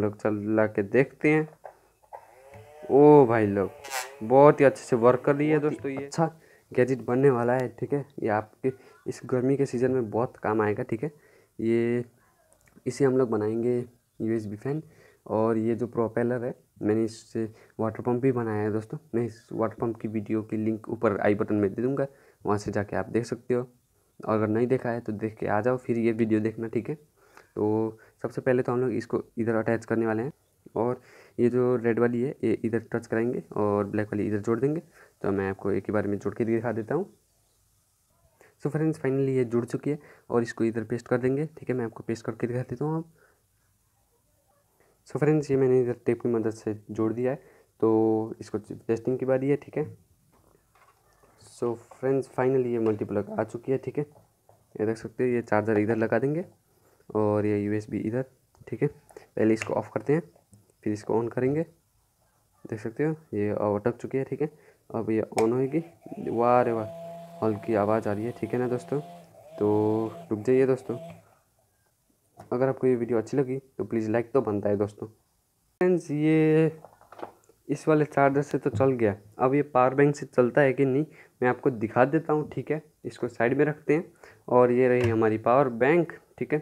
लोग चल ला के देखते हैं ओ भाई लोग बहुत ही अच्छे से वर्क कर रही है दोस्तों ये अच्छा गैजेट बनने वाला है ठीक है ये आपके इस गर्मी के सीज़न में बहुत काम आएगा ठीक है ये इसे हम लोग बनाएंगे बी फैन और ये जो प्रोपेलर है मैंने इससे वाटर पम्प भी बनाया है दोस्तों मैं इस वाटर पम्प की वीडियो की लिंक ऊपर आई बटन में दे दूँगा वहाँ से जाके आप देख सकते हो अगर नहीं देखा है तो देख के आ जाओ फिर ये वीडियो देखना ठीक है तो सबसे पहले तो हम लोग इसको इधर अटैच करने वाले हैं और ये जो रेड वाली है ये इधर टच कराएंगे और ब्लैक वाली इधर जोड़ देंगे तो मैं आपको एक ही बार में जोड़ के दिखा देता हूँ सो फ्रेंड्स फाइनली ये जुड़ चुकी है और इसको इधर पेस्ट कर देंगे ठीक है मैं आपको पेस्ट करके दिखा देता हूँ आप सो फ्रेंड्स ये मैंने इधर टेप की मदद से जोड़ दिया है तो इसको टेस्टिंग की बारी है ठीक है सो फ्रेंड्स फाइनली ये मल्टीप्लग आ चुकी है ठीक है ये देख सकते हो ये चार्जर इधर लगा देंगे और ये यूएसबी इधर ठीक है पहले इसको ऑफ़ करते हैं फिर इसको ऑन करेंगे देख सकते हो ये अटक चुकी है ठीक है अब ये ऑन होएगी वाह रे वाह हल्की आवाज़ आ रही है ठीक है ना दोस्तों तो रुक जाइए दोस्तों अगर आपको ये वीडियो अच्छी लगी तो प्लीज़ लाइक तो बनता है दोस्तों फ्रेंड्स ये इस वाले चार्जर से तो चल गया अब ये पावर बैंक से चलता है कि नहीं मैं आपको दिखा देता हूँ ठीक है इसको साइड में रखते हैं और ये रही हमारी पावर बैंक ठीक है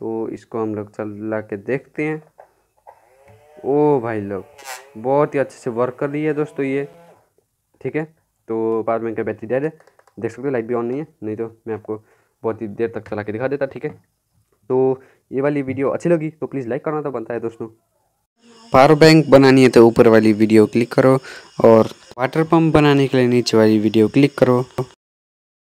तो इसको हम लोग चल ला के देखते हैं ओ भाई लोग बहुत ही अच्छे से वर्क कर रही है दोस्तों ये ठीक है तो पावर बैंक का बैटरी डेड है देख सकते हो लाइट भी ऑन नहीं है नहीं तो मैं आपको बहुत ही देर तक चला के दिखा देता ठीक है तो ये वाली वीडियो अच्छी लगी तो प्लीज़ लाइक करना तो बनता है दोस्तों पावर बैंक बनानी है तो ऊपर वाली वीडियो क्लिक करो और वाटर पंप बनाने के लिए नीचे वाली वीडियो क्लिक करो